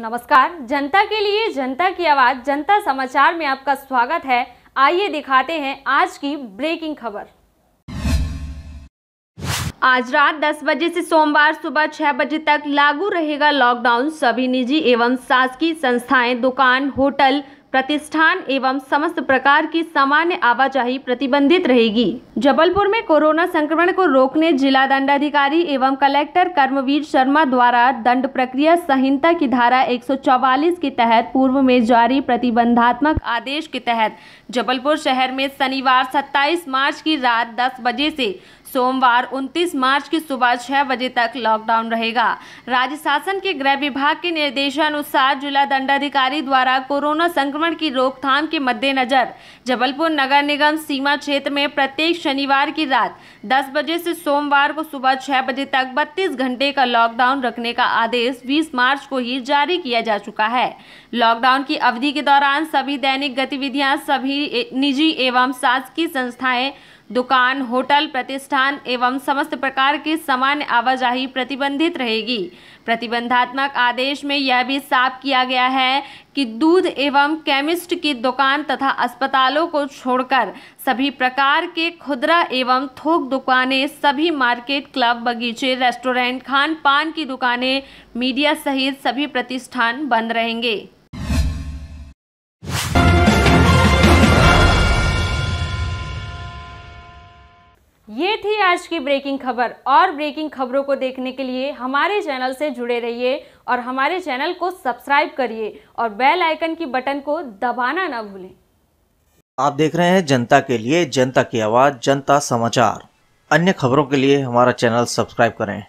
नमस्कार जनता के लिए जनता की आवाज जनता समाचार में आपका स्वागत है आइए दिखाते हैं आज की ब्रेकिंग खबर आज रात 10 बजे से सोमवार सुबह 6 बजे तक लागू रहेगा लॉकडाउन सभी निजी एवं शासकीय संस्थाएं दुकान होटल प्रतिष्ठान एवं समस्त प्रकार की सामान्य आवाजाही प्रतिबंधित रहेगी जबलपुर में कोरोना संक्रमण को रोकने जिला दंडाधिकारी एवं कलेक्टर कर्मवीर शर्मा द्वारा दंड प्रक्रिया संहिता की धारा 144 के तहत पूर्व में जारी प्रतिबंधात्मक आदेश के तहत जबलपुर शहर में शनिवार 27 मार्च की रात 10 बजे से सोमवार 29 मार्च की सुबह छह बजे तक लॉकडाउन रहेगा राज्य शासन के गृह विभाग के निर्देशानुसार जिला दंडाधिकारी द्वारा कोरोना संक्रमण की रोकथाम के मद्देनजर जबलपुर नगर निगम सीमा क्षेत्र में प्रत्येक शनिवार की रात दस बजे से सोमवार को सुबह छह बजे तक बत्तीस घंटे का लॉकडाउन रखने का आदेश बीस मार्च को ही जारी किया जा चुका है लॉकडाउन की अवधि के दौरान सभी दैनिक गतिविधियां सभी निजी एवं शासकीय संस्थाएं दुकान होटल प्रतिष्ठान एवं समस्त प्रकार की सामान्य आवाजाही प्रतिबंधित रहेगी प्रतिबंधात्मक आदेश में यह भी साफ किया गया है कि दूध एवं केमिस्ट की दुकान तथा अस्पतालों को छोड़कर सभी प्रकार के खुदरा एवं थोक दुकानें सभी मार्केट क्लब बगीचे रेस्टोरेंट खान पान की दुकानें मीडिया सहित सभी प्रतिष्ठान बंद रहेंगे ये थी आज की ब्रेकिंग खबर और ब्रेकिंग खबरों को देखने के लिए हमारे चैनल से जुड़े रहिए और हमारे चैनल को सब्सक्राइब करिए और बेल आइकन की बटन को दबाना ना भूलें आप देख रहे हैं जनता के लिए जनता की आवाज़ जनता समाचार अन्य खबरों के लिए हमारा चैनल सब्सक्राइब करें